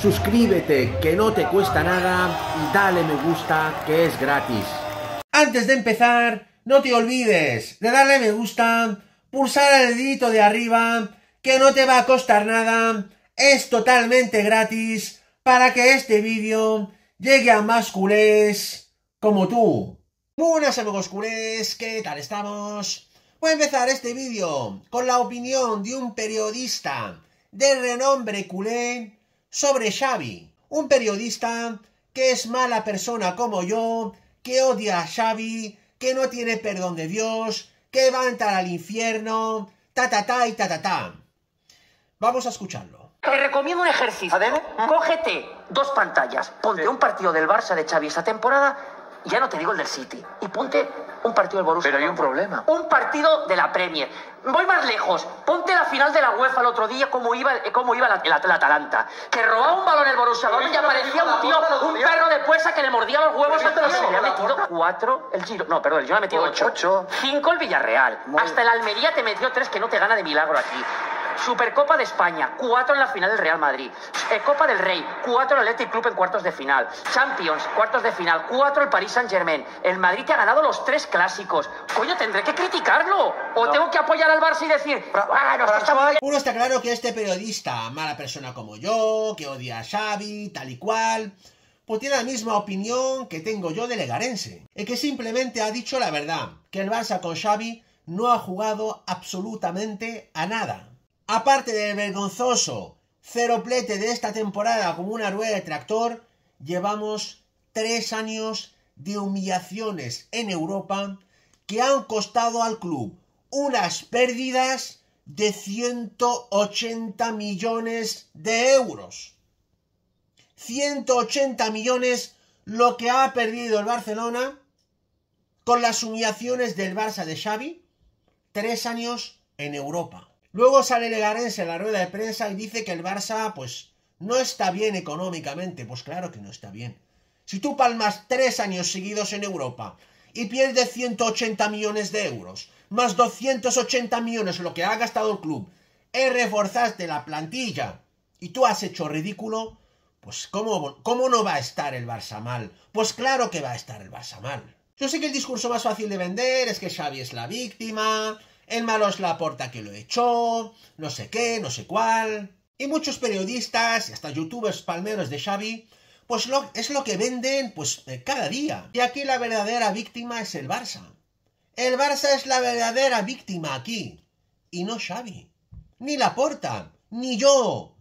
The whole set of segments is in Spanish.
suscríbete que no te cuesta nada y dale me gusta que es gratis. Antes de empezar, no te olvides de darle me gusta, pulsar el dedito de arriba, que no te va a costar nada, es totalmente gratis para que este vídeo llegue a más culés como tú. Buenas amigos culés, ¿qué tal estamos? Voy a empezar este vídeo con la opinión de un periodista de renombre culé sobre Xavi, un periodista que es mala persona como yo, que odia a Xavi, que no tiene perdón de Dios, que va a entrar al infierno, ta ta ta y ta ta ta. Vamos a escucharlo. Te recomiendo un ejercicio. Cógete dos pantallas, ponte un partido del Barça de Xavi esta temporada, ya no te digo el del City, y ponte un partido del Borussia. Pero hay un problema. Un partido de la Premier. Voy más lejos. Ponte la final de la UEFA el otro día, como iba, eh, cómo iba la, Atalanta. Que robaba un balón el Borussia Dortmund y aparecía un tío, un perro de puesa que le mordía los huevos al Se le ha metido cuatro el Giro. No, perdón, el Giro ha metido ocho. ocho. Cinco el Villarreal. Hasta el Almería te metió tres que no te gana de milagro aquí. Supercopa de España, cuatro en la final del Real Madrid. Eh, Copa del Rey, cuatro en el Athletic Club en cuartos de final. Champions, cuartos de final, cuatro el Paris Saint Germain. El Madrid que ha ganado los tres clásicos. Coño, tendré que criticarlo. O tengo que apoyar al Barça y decir, ah, Uno está claro que este periodista, mala persona como yo, que odia a Xavi, tal y cual pues tiene la misma opinión que tengo yo de Legarense, Es que simplemente ha dicho la verdad, que el Barça con Xavi no ha jugado absolutamente a nada. Aparte del vergonzoso ceroplete de esta temporada como una rueda de tractor, llevamos tres años de humillaciones en Europa que han costado al club unas pérdidas de 180 millones de euros. 180 millones lo que ha perdido el Barcelona con las humillaciones del Barça de Xavi, tres años en Europa. Luego sale Legarense en la rueda de prensa y dice que el Barça, pues, no está bien económicamente. Pues claro que no está bien. Si tú palmas tres años seguidos en Europa y pierdes 180 millones de euros, más 280 millones lo que ha gastado el club, es reforzarte la plantilla y tú has hecho ridículo, pues ¿cómo, ¿cómo no va a estar el Barça mal? Pues claro que va a estar el Barça mal. Yo sé que el discurso más fácil de vender es que Xavi es la víctima, el malo es la porta que lo echó, no sé qué, no sé cuál. Y muchos periodistas y hasta youtubers palmeros de Xavi, pues es lo que venden pues eh, cada día. Y aquí la verdadera víctima es el Barça. El Barça es la verdadera víctima aquí. Y no Xavi. Ni la porta, ni yo.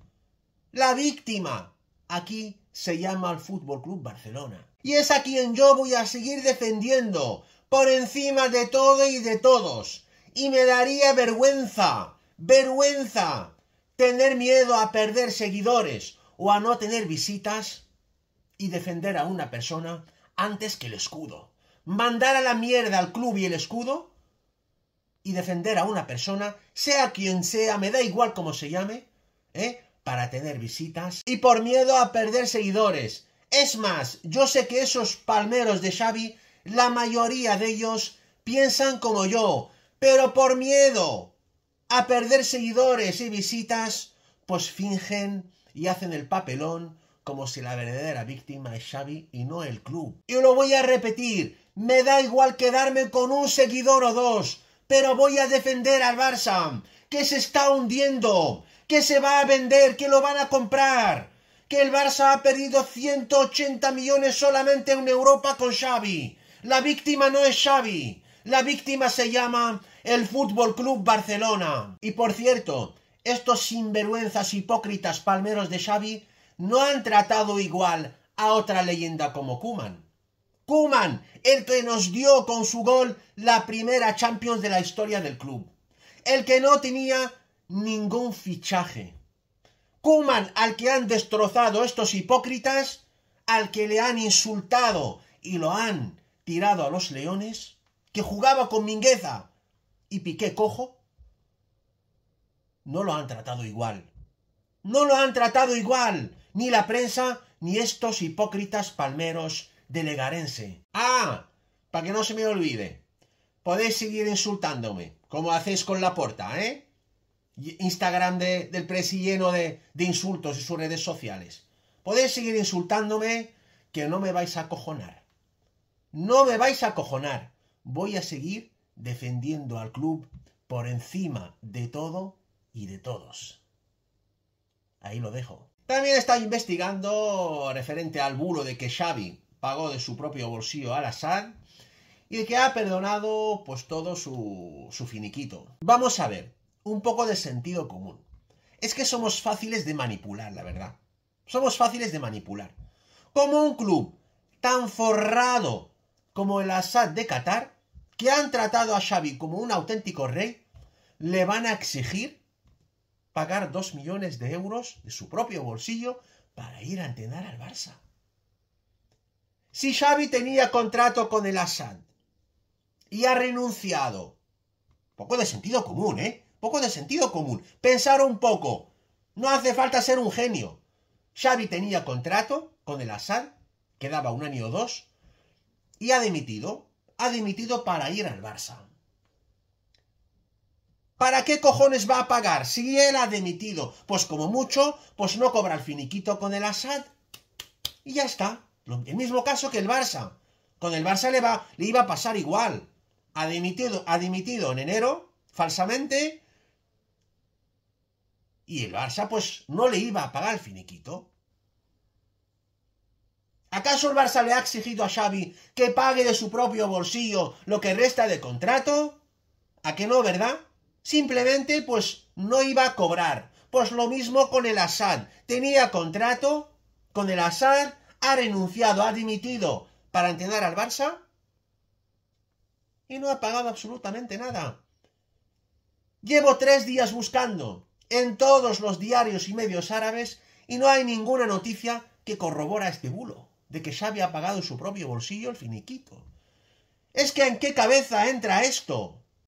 La víctima aquí se llama el Fútbol Club Barcelona. Y es a quien yo voy a seguir defendiendo por encima de todo y de todos y me daría vergüenza, vergüenza, tener miedo a perder seguidores o a no tener visitas y defender a una persona antes que el escudo. Mandar a la mierda al club y el escudo y defender a una persona, sea quien sea, me da igual cómo se llame, ¿eh? para tener visitas y por miedo a perder seguidores. Es más, yo sé que esos palmeros de Xavi, la mayoría de ellos piensan como yo, pero por miedo a perder seguidores y visitas, pues fingen y hacen el papelón como si la verdadera víctima es Xavi y no el club. Y lo voy a repetir, me da igual quedarme con un seguidor o dos, pero voy a defender al Barça, que se está hundiendo, que se va a vender, que lo van a comprar, que el Barça ha perdido 180 millones solamente en Europa con Xavi. La víctima no es Xavi, la víctima se llama el Fútbol Club Barcelona. Y por cierto, estos sinvergüenzas hipócritas palmeros de Xavi no han tratado igual a otra leyenda como Kuman. Kuman, el que nos dio con su gol la primera Champions de la historia del club. El que no tenía ningún fichaje. Kuman, al que han destrozado estos hipócritas, al que le han insultado y lo han tirado a los leones, que jugaba con Mingueza, y Piqué cojo, no lo han tratado igual. No lo han tratado igual, ni la prensa, ni estos hipócritas palmeros de Ah, para que no se me olvide, podéis seguir insultándome, como hacéis con la porta, ¿eh? Instagram del presi lleno de, insultos y sus redes sociales. Podéis seguir insultándome, que no me vais a cojonar, No me vais a cojonar, Voy a seguir defendiendo al club por encima de todo y de todos. Ahí lo dejo. También está investigando referente al bulo de que Xavi pagó de su propio bolsillo al Assad y de que ha perdonado pues todo su, su finiquito. Vamos a ver, un poco de sentido común. Es que somos fáciles de manipular, la verdad. Somos fáciles de manipular. Como un club tan forrado como el Assad de Qatar, que han tratado a Xavi como un auténtico rey, le van a exigir pagar dos millones de euros de su propio bolsillo para ir a entrenar al Barça. Si Xavi tenía contrato con el Assad y ha renunciado, poco de sentido común, ¿eh? Poco de sentido común. Pensar un poco. No hace falta ser un genio. Xavi tenía contrato con el Assad, quedaba un año o dos, y ha dimitido ha dimitido para ir al Barça. ¿Para qué cojones va a pagar si él ha dimitido? Pues como mucho, pues no cobra el finiquito con el Assad y ya está. El mismo caso que el Barça. Con el Barça le, va, le iba a pasar igual. Ha dimitido, ha dimitido en enero, falsamente, y el Barça pues no le iba a pagar el finiquito. ¿Acaso el Barça le ha exigido a Xavi que pague de su propio bolsillo lo que resta de contrato? ¿A que no, verdad? Simplemente, pues no iba a cobrar. Pues lo mismo con el Assad. Tenía contrato con el Assad, ha renunciado, ha dimitido para entrenar al Barça y no ha pagado absolutamente nada. Llevo tres días buscando en todos los diarios y medios árabes y no hay ninguna noticia que corrobora este bulo de que Xavi ha pagado su propio bolsillo el finiquito. Es que en qué cabeza entra esto.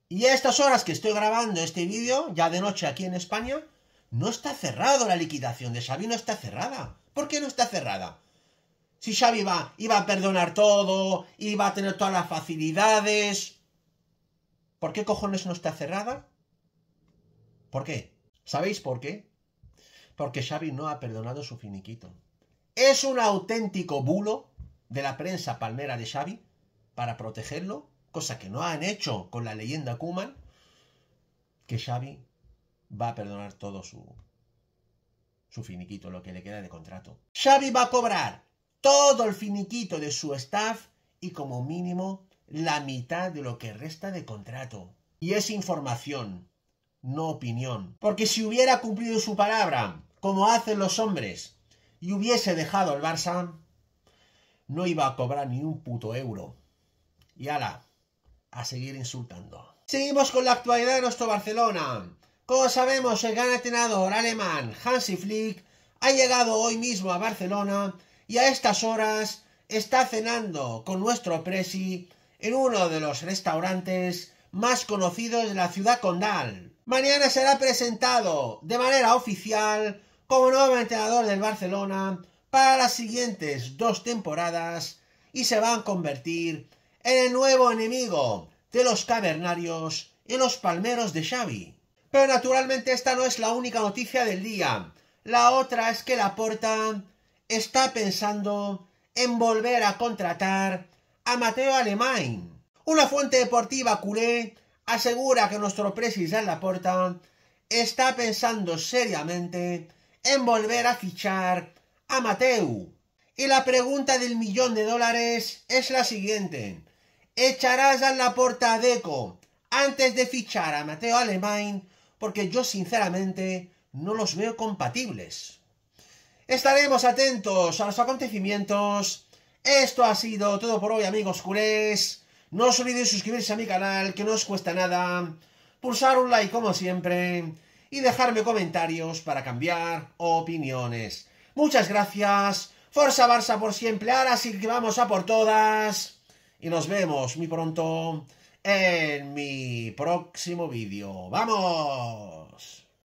Y a estas horas que estoy grabando este vídeo, ya de noche aquí en España, no está cerrado la liquidación de Xavi, no está cerrada. ¿Por qué no está cerrada? Si Xavi iba a perdonar todo, iba a tener todas las facilidades. ¿Por qué cojones no está cerrada? ¿Por qué? ¿Sabéis por qué? Porque Xavi no ha perdonado su finiquito. Es un auténtico bulo de la prensa palmera de Xavi para protegerlo, cosa que no han hecho con la leyenda Kuman, que Xavi va a perdonar todo su, su finiquito, lo que le queda de contrato. Xavi va a cobrar todo el finiquito de su staff y como mínimo la mitad de lo que resta de contrato. Y es información, no opinión. Porque si hubiera cumplido su palabra, como hacen los hombres, y hubiese dejado el Barça, no iba a cobrar ni un puto euro. Y ahora a seguir insultando. Seguimos con la actualidad de nuestro Barcelona. Como sabemos, el gran atenador alemán Hansi Flick ha llegado hoy mismo a Barcelona y a estas horas está cenando con nuestro Presi en uno de los restaurantes más conocidos de la ciudad condal. Mañana será presentado de manera oficial como nuevo entrenador del Barcelona para las siguientes dos temporadas y se van a convertir en el nuevo enemigo de los cavernarios y los palmeros de Xavi. Pero naturalmente esta no es la única noticia del día. La otra es que Laporta está pensando en volver a contratar a Mateo Alemán. Una fuente deportiva culé asegura que nuestro presidente Laporta está pensando seriamente en volver a fichar a Mateu. Y la pregunta del millón de dólares es la siguiente. ¿Echarás a la porta Deco antes de fichar a Mateo Alemán? Porque yo sinceramente no los veo compatibles. Estaremos atentos a los acontecimientos. Esto ha sido todo por hoy amigos culés. No os olvidéis suscribirse a mi canal que no os cuesta nada. Pulsar un like como siempre y dejarme comentarios para cambiar opiniones. Muchas gracias. Forza Barça por siempre. Ahora sí que vamos a por todas. Y nos vemos muy pronto en mi próximo vídeo. ¡Vamos!